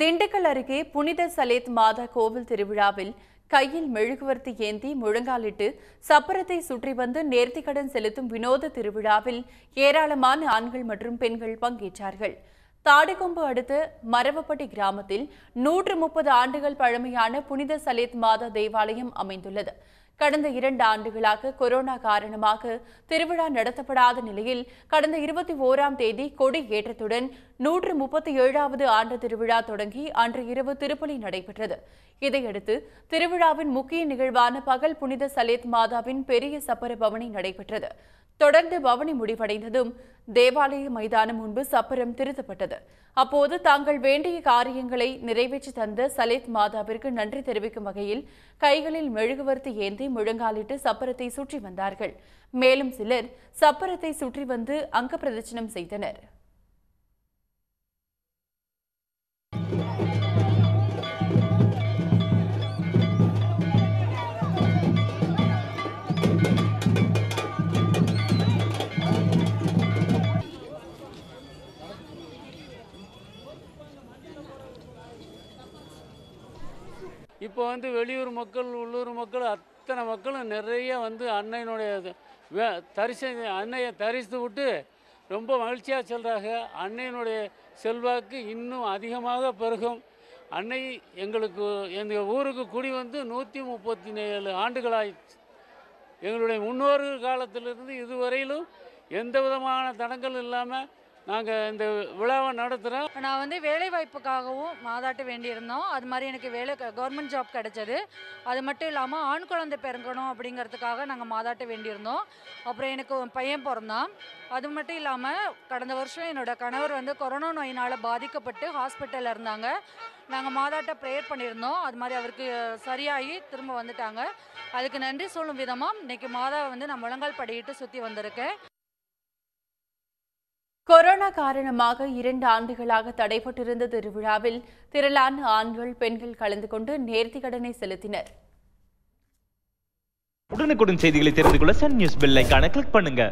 திண்டுக்கல் அருகே புனித சலேத் மாதா கோவில் திருவிழாவில் கையில் மெழுகுவர்த்தி ஏந்தி முழங்காலிட்டு சப்பரத்தை சுற்றி வந்து நேர்த்திக்கடன் செலுத்தும் வினோத திருவிழாவில் ஏராளமான ஆண்கள் மற்றும் பெண்கள் பங்கேற்றார்கள் தாடுகொம்பு அடுத்த மரவப்பட்டி கிராமத்தில் நூற்று முப்பது ஆண்டுகள் பழமையான புனித சலேத் மாதா தேவாலயம் அமைந்துள்ளது கடந்த இரண்டு ஆண்டுகளாக கொரோனா காரணமாக திருவிழா நடத்தப்படாத நிலையில் கடந்த இருபத்தி ஓராம் தேதி கொடி ஏற்றத்துடன் நூற்று முப்பத்தி ஏழாவது ஆண்டு திருவிழா தொடங்கி அன்று இரவு திருப்பலி நடைபெற்றது இதையடுத்து திருவிழாவின் முக்கிய நிகழ்வான பகல் புனித சலேத் மாதாவின் பெரிய சப்பர பவனி நடைபெற்றது தொடர்ந்து பவனி முடிவடைந்ததும் தேவாலய மைதானம் முன்பு சப்பரம் திருத்தப்பட்டது அப்போது தாங்கள் வேண்டிய காரியங்களை நிறைவேற்றி தந்த சலேத் மாதாவிற்கு நன்றி தெரிவிக்கும் வகையில் கைகளில் மெழுகுவர்த்தி ஏந்தி முழங்காலிட்டு சப்பரத்தை சுற்றி வந்தார்கள் மேலும் சிலர் சப்பரத்தை சுற்றி வந்து அங்க பிரதட்சணம் செய்தனர் இப்போ வந்து வெளியூர் மக்கள் உள்ளூர் மக்கள் அத்தனை மக்களும் நிறைய வந்து அன்னையினுடைய தரிசு அன்னையை தரிசித்து விட்டு ரொம்ப மகிழ்ச்சியாக சொல்கிறாங்க அன்னையினுடைய செல்வாக்கு இன்னும் அதிகமாக பெருகும் அன்னை எங்களுக்கு எங்கள் ஊருக்கு குடி வந்து நூற்றி முப்பத்தி ஏழு ஆயிடுச்சு எங்களுடைய முன்னோர்கள் காலத்திலிருந்து இதுவரையிலும் எந்த விதமான தடங்கள் இல்லாமல் நாங்கள் இந்த விழாவை நடத்துகிறோம் நான் வந்து வேலை வாய்ப்புக்காகவும் மாதாட்ட வேண்டியிருந்தோம் அது மாதிரி எனக்கு வேலை கவர்மெண்ட் ஜாப் கிடைச்சது அது மட்டும் இல்லாமல் ஆண் குழந்தை பிறங்கணும் அப்படிங்கிறதுக்காக நாங்கள் மாதாட்ட வேண்டியிருந்தோம் அப்புறம் எனக்கு பையன் பிறந்தான் அது மட்டும் இல்லாமல் கடந்த வருஷம் என்னோடய கணவர் வந்து கொரோனா நோயினால் பாதிக்கப்பட்டு ஹாஸ்பிட்டலில் இருந்தாங்க நாங்கள் மாதாட்ட ப்ரேயர் பண்ணியிருந்தோம் அது மாதிரி அவருக்கு சரியாகி திரும்ப வந்துட்டாங்க அதுக்கு நன்றி சொல்லும் விதமாக இன்றைக்கி மாதாவை வந்து நான் முழங்கால் படிக்கிட்டு சுற்றி வந்திருக்கேன் கொரோனா காரணமாக இரண்டு ஆண்டுகளாக தடைபட்டிருந்த திருவிழாவில் திரளான ஆண்கள் பெண்கள் கலந்து கொண்டு கடனை செலுத்தினர் உடனுக்குடன் செய்திகளை தெரிந்து கொள்ள சன் நியூஸ் பில்லைக்கான கிளிக் பண்ணுங்க